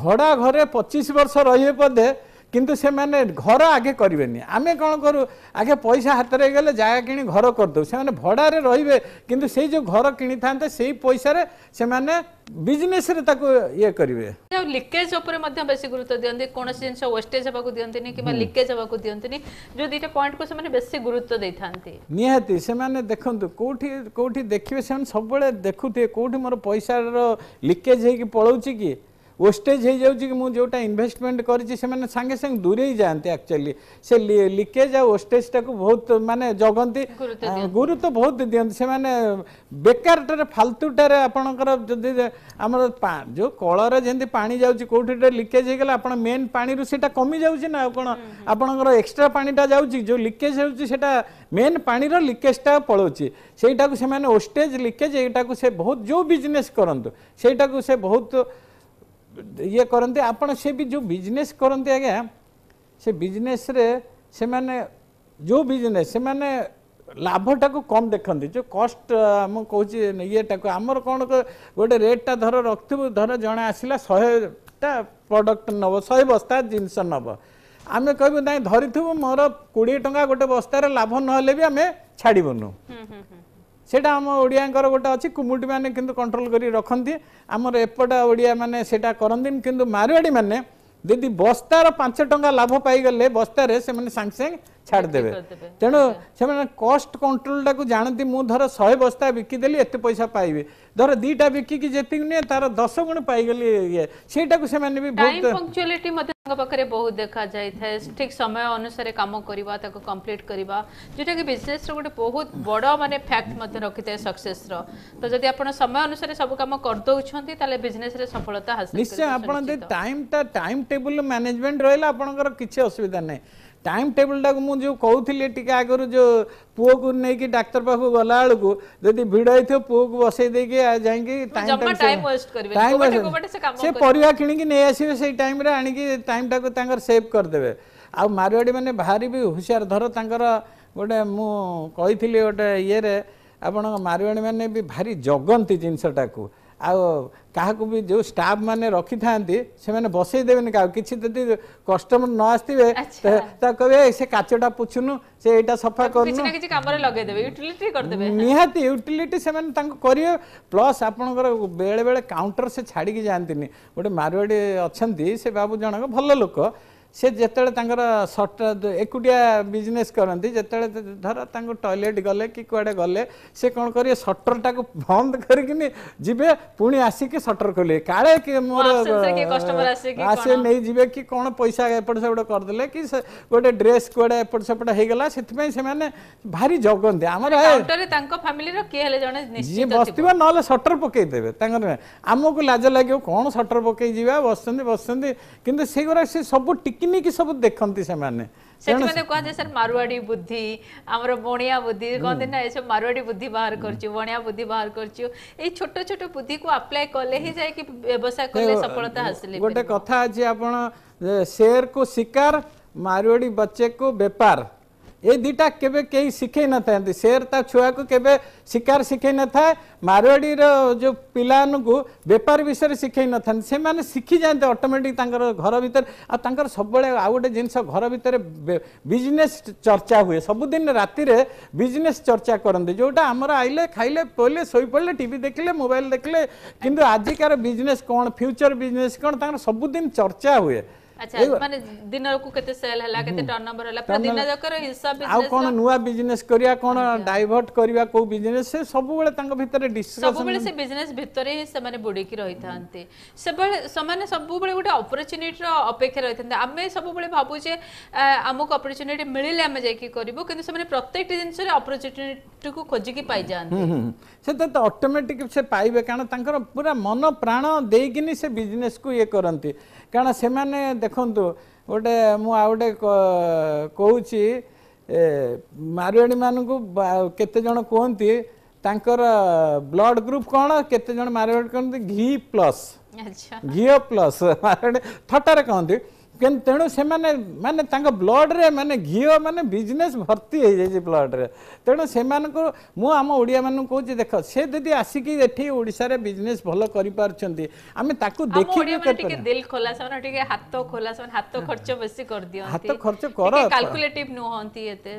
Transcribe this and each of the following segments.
ভড়া ঘরে পঁচিশ বর্ষ রহবে পদে কিন্তু সেমানে ঘর আগে করবেনি আমি কোণ করু আগে পয়সা হাতরে গেলে জায়গা কিনি ঘর করদেউ সে ভড়ারে রহবে কিন্তু সেই যে ঘর কিনি থাকে সেই পয়সার সে বিজনেসরে তাকে ইয়ে করবে লিকেজ উপরে মধ্যে বেশি গুরুত্ব দিকে কোণী জিনিস ওয়েস্টেজ হওয়া দিকে কিংবা লিকেজ হওয়া দিকে যে দুইটা পয়েন্ট কু সে বেশি গুরুত্ব দিয়ে থাকে নিহতি সে দেখুন কোটি কোটি দেখবে সে সবুলে দেখুথে কোটি মোর পয়সার লিকেজ হয়ে পলাউছি কি ওস্টেজ হয়ে যাচ্ছে কি মু যেটা ইনভেস্টমেন্ট করেছি সে সাংে সাংে দূরেই যাতে আকচুয়ালি সে লিকেজ আর ওস্টেজটা বহুত মানে জগন্তি গুরুত্ব বহুত দিও সে বেকারটার ফালতুটার আপনার যদি আমার যে কলর যেমনি পা যাচ্ছে কোটি লিকেজ হয়ে গেলে আপনার মেন পাঁচ সেটা কমি যাচ্ছে না কোণ আপনার এক্সট্রা পাটা যাচ্ছে যে লিকেজ হচ্ছে সেটা মেন পাঁচ লিকেজটা পলাউছি সেইটা সে ওস্টেজ লিকেজ এইটা সে বহুত যে বিজনেস করতু সেইটা সে বহুত ଇଏ କରନ୍ତି ଆପଣ ସେ ବି ଯେଉଁ ବିଜନେସ୍ କରନ୍ତି ଆଜ୍ଞା ସେ ବିଜନେସ୍ରେ ସେମାନେ ଯେଉଁ ବିଜନେସ୍ ସେମାନେ ଲାଭଟାକୁ କମ୍ ଦେଖନ୍ତି ଯେଉଁ କଷ୍ଟ ମୁଁ କହୁଛି ଇଏଟାକୁ ଆମର କ'ଣ ଗୋଟେ ରେଟ୍ଟା ଧର ରଖିଥିବୁ ଧର ଜଣେ ଆସିଲା ଶହେଟା ପ୍ରଡ଼କ୍ଟ ନେବ ଶହେ ବସ୍ତା ଜିନିଷ ନେବ ଆମେ କହିବୁ ନାଇଁ ଧରିଥିବୁ ମୋର କୋଡ଼ିଏ ଟଙ୍କା ଗୋଟେ ବସ୍ତାରେ ଲାଭ ନହେଲେ ବି ଆମେ ଛାଡ଼ିବୁନୁ ସେଇଟା ଆମ ଓଡ଼ିଆଙ୍କର ଗୋଟେ ଅଛି কুমুটি মানে কিন্তু কন্ট্রোল করে রখতে আমার এপট ওড়িয়া মানে সেটা করতে কিন্তু মারুয়াড়ি মানে যদি বস্তার পাঁচ টঙ্কা লাভ পাইগলে বস্তারে সে সাংে ছাড়িদেবে তেণু সে কষ্ট কন্ট্রোলটা জাঁতি মু ধর শহে বস্তা বিকিদেলি এত পয়সা পাইবে ধর দুইটা বিকিকি যেত নিয়ে তার দশ গুণ পাইগলি ইয়ে সেইটা সে ପାଖରେ ବହୁତ ଦେଖାଯାଇଥାଏ ଠିକ୍ ସମୟ ଅନୁସାରେ କାମ କରିବା ତାକୁ କମ୍ପ୍ଲିଟ୍ କରିବା ଯେଉଁଟାକି ବିଜନେସ୍ର ଗୋଟେ ବହୁତ ବଡ଼ ମାନେ ଫ୍ୟାକ୍ଟ ମଧ୍ୟ ରଖିଥାଏ ସକ୍ସେସ୍ର ତ ଯଦି ଆପଣ ସମୟ ଅନୁସାରେ ସବୁ କାମ କରିଦେଉଛନ୍ତି ତାହେଲେ ବିଜନେସ୍ରେ ସଫଳତା ହାସଲ ନିଶ୍ଚୟ ଆପଣ ଯଦି ଟାଇମ୍ଟା ଟାଇମ୍ ଟେବୁଲ୍ ମ୍ୟାନେଜମେଣ୍ଟ ରହିଲା ଆପଣଙ୍କର କିଛି ଅସୁବିଧା ନାହିଁ टाइम टेबल टाक मुझे कहती टी आगर जो पुओ को लेकिन डाक्तर पाक गला बेलू जदि भिड़ हो पुओ को बसई दे टाइम से पर किणिकी से टाइम आइम टाइम टाक सेव करदे आ मारवाड़ी मैंने भारी भी हुशियार धर तर गोटे मुझे गोटे ये आप मारवाड़ी मैंने भी भारी जगती जिनसटा को ଆଉ କାହାକୁ ବି ଯେଉଁ ଷ୍ଟାଫ୍ ମାନେ ରଖିଥାନ୍ତି ସେମାନେ ବସେଇ ଦେବେନି କାହାକୁ କିଛି ଯଦି କଷ୍ଟମର ନ ଆସିଥିବେ କହିବେ ସେ କାଚଟା ପୋଛୁନୁ ସେ ଏଇଟା ସଫା କରୁନୁ ନିହାତି ୟୁଟିଲିଟି ସେମାନେ ତାଙ୍କୁ କରିବେ ପ୍ଲସ୍ ଆପଣଙ୍କର ବେଳେବେଳେ କାଉଣ୍ଟର ସେ ଛାଡ଼ିକି ଯାଆନ୍ତିନି ଗୋଟେ ମାରୁଆଡ଼ି ଅଛନ୍ତି ସେ ବାବୁ ଜଣକ ଭଲ ଲୋକ ସେ ଯେତେବେଳେ ତାଙ୍କର ସଟ ଏକୁଟିଆ ବିଜନେସ୍ କରନ୍ତି ଯେତେବେଳେ ଧର ତାଙ୍କୁ ଟଏଲେଟ୍ ଗଲେ କି କୁଆଡ଼େ ଗଲେ ସେ କ'ଣ କରିବେ ସଟରଟାକୁ ବନ୍ଦ କରିକିନି ଯିବେ ପୁଣି ଆସିକି ସଟର ଖୋଲିବେ କାଳେ ମୋର ଆସିବେ ନେଇଯିବେ କି କ'ଣ ପଇସା ଏପଟ ସେପଟ କରିଦେଲେ କି ଗୋଟେ ଡ୍ରେସ୍ କୁଆଡ଼େ ଏପଟ ସେପଟ ହେଇଗଲା ସେଥିପାଇଁ ସେମାନେ ଭାରି ଜଗନ୍ତି ଆମର ତାଙ୍କ ଫ୍ୟାମିଲିର କିଏ ହେଲେ ଜଣେ ଯିଏ ବସିଥିବ ନହେଲେ ସଟର ପକେଇଦେବେ ତାଙ୍କର ଆମକୁ ଲାଜ ଲାଗିବ କ'ଣ ସଟର ପକେଇ ଯିବା ବସିଛନ୍ତି ବସିଛନ୍ତି କିନ୍ତୁ ସେଗୁଡ଼ା ସେ ସବୁ ଟିକେ टेक्निक सब देखती से मैंने ସେଠି ମାନେ କୁହାଯାଏ ସାର୍ ମାରୁଆଡି ବୁଦ୍ଧି ଆମର ବଣିଆ ବୁଦ୍ଧି କହନ୍ତି ନା ଏସବୁ ମାରୁଆଡି ବୁଦ୍ଧି ବାହାର କରୁଛୁ ବଣିଆ ବୁଦ୍ଧି ବାହାର କରୁଛୁ ଏଇ ଛୋଟ ଛୋଟ ବୁଦ୍ଧିକୁ ଆପ୍ଲାଏ କଲେ ହିଁ ଯାଇକି ବ୍ୟବସାୟ କଲେ ସଫଳତା ହାସଲ ଗୋଟେ କଥା ଅଛି ଆପଣ ସେୟାରକୁ ଶିକାର ମାରୁଆଡି ବଚେକୁ ବେପାର ଏ ଦୁଇଟା କେବେ କେହି ଶିଖେଇ ନଥାନ୍ତି ସେର୍ ତା ଛୁଆକୁ କେବେ ଶିକାର ଶିଖେଇ ନଥାଏ ମାରୱାଡ଼ିର ଯେଉଁ ପିଲାମାନଙ୍କୁ ବେପାର ବିଷୟରେ ଶିଖେଇ ନଥାନ୍ତି ସେମାନେ ଶିଖିଯାଆନ୍ତି ଅଟୋମେଟିକ୍ ତାଙ୍କର ଘର ଭିତରେ ଆଉ ତାଙ୍କର ସବୁବେଳେ ଆଉ ଗୋଟେ ଜିନିଷ ଘର ଭିତରେ ବିଜନେସ୍ ଚର୍ଚ୍ଚା ହୁଏ ସବୁଦିନ ରାତିରେ ବିଜନେସ୍ ଚର୍ଚ୍ଚା କରନ୍ତି ଯେଉଁଟା ଆମର ଆଇଲେ ଖାଇଲେ ପଇଲେ ଶୋଇପଡ଼ିଲେ ଟିଭି ଦେଖିଲେ ମୋବାଇଲ ଦେଖିଲେ କିନ୍ତୁ ଆଜିକାର ବିଜନେସ୍ କ'ଣ ଫ୍ୟୁଚର୍ ବିଜନେସ୍ କ'ଣ ତାଙ୍କର ସବୁଦିନ ଚର୍ଚ୍ଚା ହୁଏ ଆଚ୍ଛା ମାନେ ଦିନକୁ କେତେ ସେଲ୍ ହେଲା କେତେ ଟର୍ନଓଭର ହେଲା ପୁରା ଦିନ ଯାକର ହିସାବ ବିଜନେସ୍ ଆଉ କ'ଣ ନୂଆ ବିଜନେସ୍ କରିବା କ'ଣ ଡାଇଭର୍ଟ କରିବା କୋଉ ବିଜନେସ୍ ସେ ସବୁବେଳେ ତାଙ୍କ ଭିତରେ ଡିସ୍କସନ୍ ସବୁବେଳେ ସେ ବିଜନେସ୍ ଭିତରେ ହିଁ ସେମାନେ ବୁଡ଼ିକି ରହିଥାନ୍ତି ସେବେଳେ ସେମାନେ ସବୁବେଳେ ଗୋଟେ ଅପରଚ୍ୟୁନିଟିର ଅପେକ୍ଷା ରହିଥାନ୍ତି ଆମେ ସବୁବେଳେ ଭାବୁଛେ ଆମକୁ ଅପରଚ୍ୟୁନିଟି ମିଳିଲେ ଆମେ ଯାଇକି କରିବୁ କିନ୍ତୁ ସେମାନେ ପ୍ରତ୍ୟେକଟି ଜିନିଷରେ ଅପରଚ୍ୟୁନିଟିକୁ ଖୋଜିକି ପାଇଯାଆନ୍ତି ସେ ତ ଅଟୋମେଟିକ୍ ସେ ପାଇବେ କାରଣ ତାଙ୍କର ପୁରା ମନ ପ୍ରାଣ ଦେଇକିନି ସେ ବିଜନେସ୍କୁ ଇଏ କରନ୍ତି କାରଣ ସେମାନେ ଦେଖନ୍ତୁ ଗୋଟେ ମୁଁ ଆଉ ଗୋଟେ କହୁଛି ମାରୁଆଡ଼ିମାନଙ୍କୁ କେତେଜଣ କୁହନ୍ତି ତାଙ୍କର ବ୍ଲଡ଼ ଗ୍ରୁପ୍ କ'ଣ କେତେଜଣ ମାରୁଆଡ଼ି କହନ୍ତି ଘି ପ୍ଲସ୍ ଘିଅ ପ୍ଲସ୍ ମାରୁଆଡ଼ି ଥଟାରେ କହନ୍ତି କିନ୍ତୁ ତେଣୁ ସେମାନେ ମାନେ ତାଙ୍କ ବ୍ଲଡ଼ରେ ମାନେ ଘିଅ ମାନେ ବିଜନେସ୍ ଭର୍ତ୍ତି ହେଇଯାଇଛି ବ୍ଲଡ଼ରେ ତେଣୁ ସେମାନଙ୍କୁ ମୁଁ ଆମ ଓଡ଼ିଆମାନଙ୍କୁ କହୁଛି ଦେଖ ସେ ଯଦି ଆସିକି ଏଠି ଓଡ଼ିଶାରେ ବିଜନେସ୍ ଭଲ କରିପାରୁଛନ୍ତି ଆମେ ତାକୁ ଦେଖିକି ହାତ ଖର୍ଚ୍ଚ ବେଶୀ କରିଦିଅନ୍ତି ହାତ ଖର୍ଚ୍ଚ କର କାଲକୁଲେଟିଭ୍ ନୁହନ୍ତି ଏତେ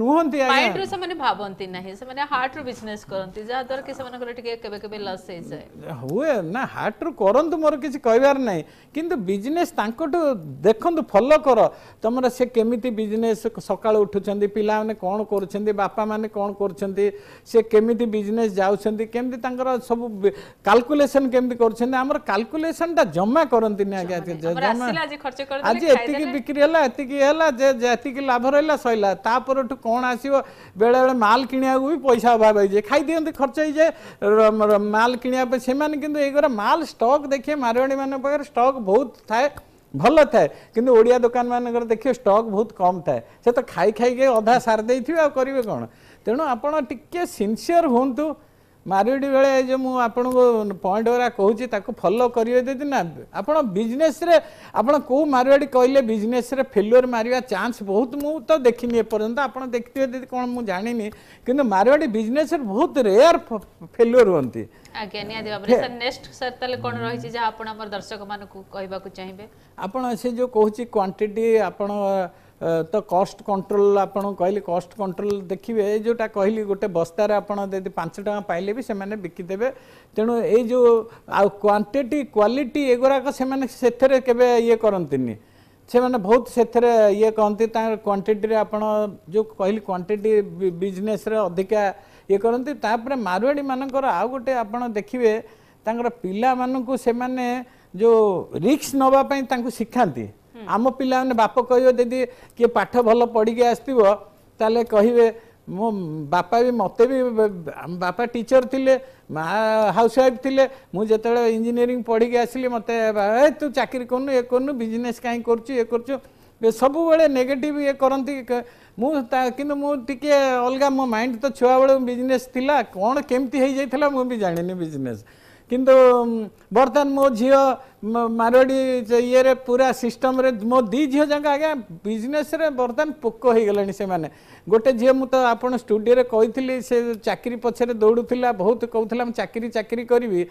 নুহন্তি মাইন্ডর সেমানে ভাবন্তি নাহি সেমানে হার্টর বিজনেস করন্তি যা দ্বারা কি সেমানকর টিকে কেবে কেবে লস হই যায় হুয়ে না হার্টর করন্তু মোর কিছু কইবার নাই কিন্তু বিজনেস তাঙ্কটু দেখন্তু ফলো কর তোমার সে কেমিতি বিজনেস সকাল উঠুছন্তি পিলা মানে কোন করছন্তি বাপা মানে কোন করছন্তি সে কেমিতি বিজনেস যাউছন্তি কেমতি তাঙ্কর সব ক্যালকুলেশন কেমতি করছন্তি আমার ক্যালকুলেশনটা জমা করন্তি না আগে জমা আজি এতিকি বিক্রি হেলা এতিকি হেলা যে এতিকি লাভ রইলা সইলা তারপর तरफ कौन आस बेले बेले माल कि भी पैसा अभाव होजाए खाई दिखते खर्च हो जाए माल कि माल स्टक् देखिए मारवाड़ी मान पाखे स्टक् बहुत थाए भल था कि ओडिया दुकान मान देखिए स्टक् बहुत कम थाए से तो खाई खाई अधा सारे आ करेंगे कौन तेणु आपड़ टी सिर हूँ ମାରିଡ଼ି ବେଳେ ଯେଉଁ ମୁଁ ଆପଣଙ୍କୁ ପଏଣ୍ଟ ଗୁରା କହୁଛି ତାକୁ ଫଲୋ କରିବେ ଯଦି ନା ଆପଣ ବିଜନେସ୍ରେ ଆପଣ କେଉଁ ମାରୱାଡ଼ି କହିଲେ ବିଜନେସ୍ରେ ଫେଲୁଅର୍ ମାରିବା ଚାନ୍ସ ବହୁତ ମୁଁ ତ ଦେଖିନି ଏପର୍ଯ୍ୟନ୍ତ ଆପଣ ଦେଖିଥିବେ ଯଦି କ'ଣ ମୁଁ ଜାଣିନି କିନ୍ତୁ ମାରୱାଡ଼ି ବିଜନେସ୍ରେ ବହୁତ ରେୟାର୍ ଫେଲୁଅର୍ ହୁଅନ୍ତି ଆଜ୍ଞା ନିହାତି ଭାବରେ ସାର୍ ନେକ୍ସଟ ସାର୍ ତାହେଲେ କ'ଣ ରହିଛି ଯାହା ଆପଣ ଆମର ଦର୍ଶକମାନଙ୍କୁ କହିବାକୁ ଚାହିଁବେ ଆପଣ ସେ ଯେଉଁ କହୁଛି କ୍ୱାଣ୍ଟିଟି ଆପଣ तो कॉस्ट कंट्रोल आपन कहली कॉस्ट कंट्रोल देखिए जोटा कहली गोटे बस्तार आपड़ी पांच टाँग पाइले भी से बिकिदे तेणु ये जो क्वांटिटी क्वालिटी एगुराक से ये करती से मैंने बहुत से ये कहते क्वांटिटी आपत जो कहली क्वांटिटी बिजनेस अधिका ये करती मारवाड़ी मानक आउ गोटे आप देखिए पा मानू जो रिक्स नापी शिखाती ଆମ ପିଲାମାନେ ବାପ କହିବେ ଯଦି କିଏ ପାଠ ଭଲ ପଢ଼ିକି ଆସିଥିବ ତାହେଲେ କହିବେ ମୋ ବାପା ବି ମୋତେ ବି ବାପା ଟିଚର ଥିଲେ ମା ହାଉସ୍ ୱାଇଫ୍ ଥିଲେ ମୁଁ ଯେତେବେଳେ ଇଞ୍ଜିନିୟରିଂ ପଢ଼ିକି ଆସିଲି ମୋତେ ଏ ତୁ ଚାକିରି କରୁନୁ ଇଏ କରୁନୁ ବିଜନେସ୍ କାହିଁ କରୁଛୁ ଇଏ କରୁଛୁ ସବୁବେଳେ ନେଗେଟିଭ୍ ଇଏ କରନ୍ତି ମୁଁ ତା କିନ୍ତୁ ମୁଁ ଟିକିଏ ଅଲଗା ମୋ ମାଇଣ୍ଡ ତ ଛୁଆବେଳେ ବିଜନେସ୍ ଥିଲା କ'ଣ କେମିତି ହେଇଯାଇଥିଲା ମୁଁ ବି ଜାଣିନି ବିଜନେସ୍ କିନ୍ତୁ ବର୍ତ୍ତମାନ ମୋ ଝିଅ ମାରୱାଡ଼ି ଇଏରେ ପୁରା ସିଷ୍ଟମରେ ମୋ ଦୁଇ ଝିଅ ଯାକ ଆଜ୍ଞା ବିଜନେସ୍ରେ ବର୍ତ୍ତମାନ ପୋକ ହେଇଗଲେଣି ସେମାନେ ଗୋଟେ ଝିଅ ମୁଁ ତ ଆପଣ ଷ୍ଟୁଡ଼ିଓରେ କହିଥିଲି ସେ ଚାକିରି ପଛରେ ଦୌଡ଼ୁଥିଲା ବହୁତ କହୁଥିଲା ମୁଁ ଚାକିରି ଚାକିରି କରିବି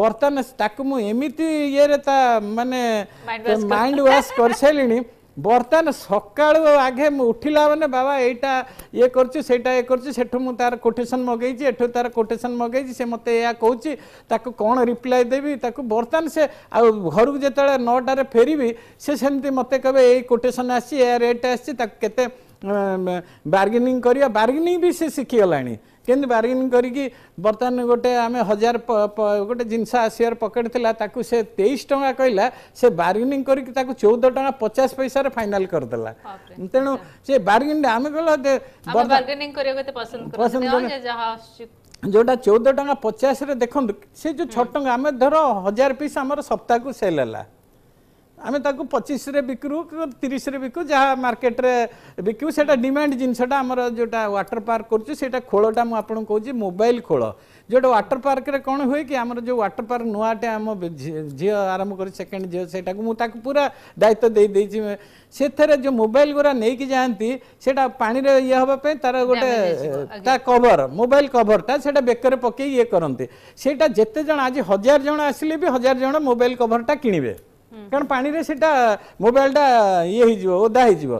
ବର୍ତ୍ତମାନ ତାକୁ ମୁଁ ଏମିତି ଇଏରେ ତା ମାନେ ମାଇଣ୍ଡ ୱାଶ୍ କରିସାରିଲିଣି ବର୍ତ୍ତମାନ ସକାଳୁ ଆଗେ ମୁଁ ଉଠିଲା ମାନେ ବାବା ଏଇଟା ଇଏ କରୁଛି ସେଇଟା ଇଏ କରୁଛି ସେଠୁ ମୁଁ ତାର କୋଟେସନ୍ ମଗେଇଛି ଏଠୁ ତାର କୋଟେସନ୍ ମଗେଇଛି ସେ ମୋତେ ଏହା କହୁଛି ତାକୁ କ'ଣ ରିପ୍ଲାଏ ଦେବି ତାକୁ ବର୍ତ୍ତମାନ ସେ ଆଉ ଘରକୁ ଯେତେବେଳେ ନଅଟାରେ ଫେରିବି ସେ ସେମିତି ମୋତେ କହିବେ ଏଇ କୋଟେସନ୍ ଆସିଛି ଏହା ରେଟ୍ ଆସିଛି ତାକୁ କେତେ ବାର୍ଗେନିଂ କରିବା ବାର୍ଗେନିଂ ବି ସେ ଶିଖିଗଲାଣି କେମିତି ବାର୍ଗେନିଂ କରିକି ବର୍ତ୍ତମାନ ଗୋଟେ ଆମେ ହଜାର ଗୋଟେ ଜିନିଷ ଆସିବାର ପକେଟ୍ ଥିଲା ତାକୁ ସେ ତେଇଶ ଟଙ୍କା କହିଲା ସେ ବାର୍ଗେନିଂ କରିକି ତାକୁ ଚଉଦ ଟଙ୍କା ପଚାଶ ପଇସାରେ ଫାଇନାଲ୍ କରିଦେଲା ତେଣୁ ସେ ବାର୍ଗେନିଂ ଆମେ କହିଲା ଯେଉଁଟା ଚଉଦ ଟଙ୍କା ପଚାଶରେ ଦେଖନ୍ତୁ ସେ ଯେଉଁ ଛଅ ଟଙ୍କା ଆମେ ଧର ହଜାର ପିସ୍ ଆମର ସପ୍ତାହକୁ ସେଲ୍ ହେଲା ଆମେ ତାକୁ ପଚିଶରେ ବିକ୍ରୁ ତିରିଶରେ ବିକୁ ଯାହା ମାର୍କେଟରେ ବିକିବୁ ସେଇଟା ଡିମାଣ୍ଡ ଜିନିଷଟା ଆମର ଯେଉଁଟା ୱାଟର ପାର୍କ କରୁଛୁ ସେଇଟା ଖୋଳଟା ମୁଁ ଆପଣଙ୍କୁ କହୁଛି ମୋବାଇଲ ଖୋଳ ଯେଉଁଟା ୱାଟର ପାର୍କରେ କ'ଣ ହୁଏ କି ଆମର ଯେଉଁ ୱାଟର ପାର୍କ ନୂଆଟେ ଆମ ଝିଅ ଆରମ୍ଭ କରି ସେକେଣ୍ଡ ଝିଅ ସେଇଟାକୁ ମୁଁ ତାକୁ ପୁରା ଦାୟିତ୍ୱ ଦେଇଦେଇଛି ସେଥିରେ ଯେଉଁ ମୋବାଇଲ ଗୁରା ନେଇକି ଯାଆନ୍ତି ସେଇଟା ପାଣିରେ ଇଏ ହେବା ପାଇଁ ତାର ଗୋଟେ ତା କଭର ମୋବାଇଲ କଭରଟା ସେଇଟା ବେକରେ ପକେଇ ଇଏ କରନ୍ତି ସେଇଟା ଯେତେ ଜଣ ଆଜି ହଜାର ଜଣ ଆସିଲେ ବି ହଜାର ଜଣ ମୋବାଇଲ କଭରଟା କିଣିବେ କାରଣ ପାଣିରେ ସେଇଟା ମୋବାଇଲଟା ଇଏ ହେଇଯିବ ଓଦା ହେଇଯିବ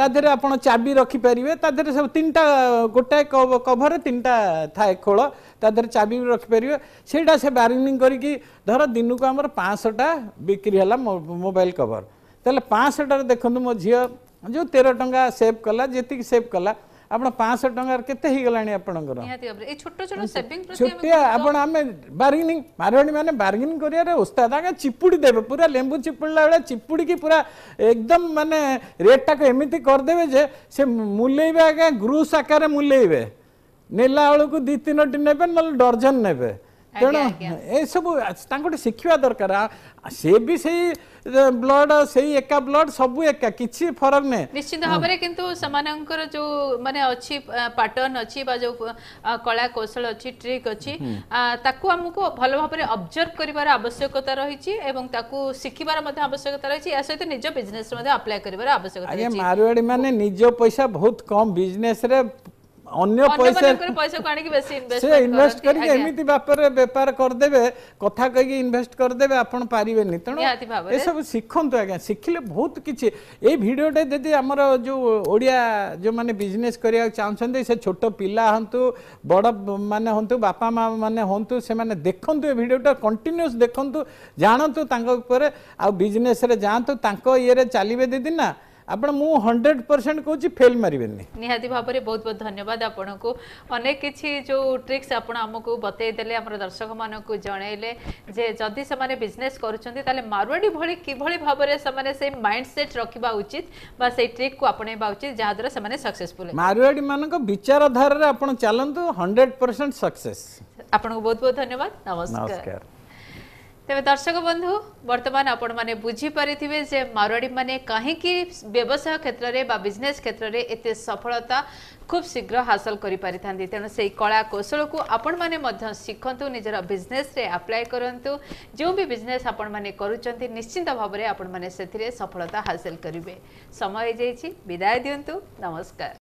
ତା ଦେହରେ ଆପଣ ଚାବି ରଖିପାରିବେ ତା ଦେହରେ ସବୁ ତିନିଟା ଗୋଟାଏ କଭରରେ ତିନିଟା ଥାଏ ଖୋଳ ତା ଦେହରେ ଚାବି ବି ରଖିପାରିବେ ସେଇଟା ସେ ବାର୍ଗେନିଂ କରିକି ଧର ଦିନକୁ ଆମର ପାଞ୍ଚଶହଟା ବିକ୍ରି ହେଲା ମୋବାଇଲ କଭର ତାହେଲେ ପାଞ୍ଚଶହଟାରେ ଦେଖନ୍ତୁ ମୋ ଝିଅ ଯେଉଁ ତେର ଟଙ୍କା ସେଭ୍ କଲା ଯେତିକି ସେଭ୍ କଲା ଆପଣ ପାଞ୍ଚଶହ ଟଙ୍କାର କେତେ ହେଇଗଲାଣି ଆପଣଙ୍କର ଛୋଟିଆ ଆପଣ ଆମେ ବାର୍ଗେନିଂ ମାରୱାଡ଼ି ମାନେ ବାର୍ଗେନିଂ କରିବାରେ ଉସ୍ତାଦ ଆଜ୍ଞା ଚିପୁଡ଼ି ଦେବେ ପୁରା ଲେମ୍ବୁ ଚିପୁଡ଼ିଲା ବେଳେ ଚିପୁଡ଼ିକି ପୁରା ଏକଦମ ମାନେ ରେଟ୍ଟାକୁ ଏମିତି କରିଦେବେ ଯେ ସେ ମୁଲେଇବେ ଆଜ୍ଞା ଗ୍ରୁସ୍ ଆକାରରେ ମୁଲେଇବେ ନେଲା ବେଳକୁ ଦୁଇ ତିନୋଟି ନେବେ ନହେଲେ ଡର୍ଜନ ନେବେ ତେଣୁ ଏସବୁ ତାଙ୍କଠୁ ଶିଖିବା ଦରକାର ସେ ବି ସେଇ ବ୍ଲଡ ସେଇ ଏକା ବ୍ଲଡ ସବୁ ଏକା କିଛି ଫରକ ନାହିଁ ନିଶ୍ଚିନ୍ତ ଭାବରେ କିନ୍ତୁ ସେମାନଙ୍କର ଯୋଉ ମାନେ ଅଛି ପାଟର୍ନ ଅଛି ବା ଯୋଉ କଳା କୌଶଳ ଅଛି ଟ୍ରିକ୍ ଅଛି ତାକୁ ଆମକୁ ଭଲ ଭାବରେ ଅବଜର୍ଭ କରିବାର ଆବଶ୍ୟକତା ରହିଛି ଏବଂ ତାକୁ ଶିଖିବାର ମଧ୍ୟ ଆବଶ୍ୟକତା ରହିଛି ଏହା ସହିତ ନିଜ ବିଜନେସରେ ମଧ୍ୟ ଆପ୍ଲାଏ କରିବାର ଆବଶ୍ୟକତା ଆଜ୍ଞା ମାରୁଆଡି ମାନେ ନିଜ ପଇସା ବହୁତ କମ୍ ବିଜନେସରେ ଅନ୍ୟ ପଇସା ସେ ଇନଭେଷ୍ଟ କରିକି ଏମିତି ବାପରେ ବେପାର କରିଦେବେ କଥା କହିକି ଇନଭେଷ୍ଟ କରିଦେବେ ଆପଣ ପାରିବେନି ତେଣୁ ଏସବୁ ଶିଖନ୍ତୁ ଆଜ୍ଞା ଶିଖିଲେ ବହୁତ କିଛି ଏଇ ଭିଡ଼ିଓଟା ଯଦି ଆମର ଯେଉଁ ଓଡ଼ିଆ ଯେଉଁମାନେ ବିଜନେସ୍ କରିବାକୁ ଚାହୁଁଛନ୍ତି ସେ ଛୋଟ ପିଲା ହୁଅନ୍ତୁ ବଡ଼ ମାନେ ହୁଅନ୍ତୁ ବାପା ମା ମାନେ ହୁଅନ୍ତୁ ସେମାନେ ଦେଖନ୍ତୁ ଏ ଭିଡ଼ିଓଟା କଣ୍ଟିନ୍ୟୁସ୍ ଦେଖନ୍ତୁ ଜାଣନ୍ତୁ ତାଙ୍କ ଉପରେ ଆଉ ବିଜନେସ୍ରେ ଯାଆନ୍ତୁ ତାଙ୍କ ଇଏରେ ଚାଲିବେ ଦିଦି ନା ଆପଣ ମୁଁ ହଣ୍ଡ୍ରେଡ୍ ପରସେଣ୍ଟ କହୁଛି ଫେଲ୍ ମାରିବେନି ନିହାତି ଭାବରେ ବହୁତ ବହୁତ ଧନ୍ୟବାଦ ଆପଣଙ୍କୁ ଅନେକ କିଛି ଯେଉଁ ଟ୍ରିକ୍ସ ଆପଣ ଆମକୁ ବତେଇଦେଲେ ଆମର ଦର୍ଶକମାନଙ୍କୁ ଜଣେଇଲେ ଯେ ଯଦି ସେମାନେ ବିଜନେସ୍ କରୁଛନ୍ତି ତାହେଲେ ମାରୁଆଡ଼ି ଭଳି କିଭଳି ଭାବରେ ସେମାନେ ସେଇ ମାଇଣ୍ଡ ସେଟ୍ ରଖିବା ଉଚିତ ବା ସେଇ ଟ୍ରିକ୍କୁ ଆପଣେଇବା ଉଚିତ ଯାହାଦ୍ୱାରା ସେମାନେ ସକ୍ସେସଫୁଲ୍ ମାରୁଆଡ଼ି ମାନଙ୍କ ବିଚାରଧାରାରେ ଆପଣ ଚାଲନ୍ତୁ ହଣ୍ଡ୍ରେଡ୍ ପରସେଣ୍ଟ ସକ୍ସେସ୍ ଆପଣଙ୍କୁ ବହୁତ ବହୁତ ଧନ୍ୟବାଦ ନମସ୍କାର ତେବେ ଦର୍ଶକ ବନ୍ଧୁ ବର୍ତ୍ତମାନ ଆପଣମାନେ ବୁଝିପାରିଥିବେ ଯେ ମାରୱାଡ଼ିମାନେ କାହିଁକି ବ୍ୟବସାୟ କ୍ଷେତ୍ରରେ ବା ବିଜନେସ୍ କ୍ଷେତ୍ରରେ ଏତେ ସଫଳତା ଖୁବ୍ ଶୀଘ୍ର ହାସଲ କରିପାରିଥାନ୍ତି ତେଣୁ ସେହି କଳା କୌଶଳକୁ ଆପଣମାନେ ମଧ୍ୟ ଶିଖନ୍ତୁ ନିଜର ବିଜନେସ୍ରେ ଆପ୍ଲାଏ କରନ୍ତୁ ଯେଉଁ ବି ବିଜନେସ୍ ଆପଣମାନେ କରୁଛନ୍ତି ନିଶ୍ଚିନ୍ତ ଭାବରେ ଆପଣମାନେ ସେଥିରେ ସଫଳତା ହାସଲ କରିବେ ସମୟ ହୋଇଯାଇଛି ବିଦାୟ ଦିଅନ୍ତୁ ନମସ୍କାର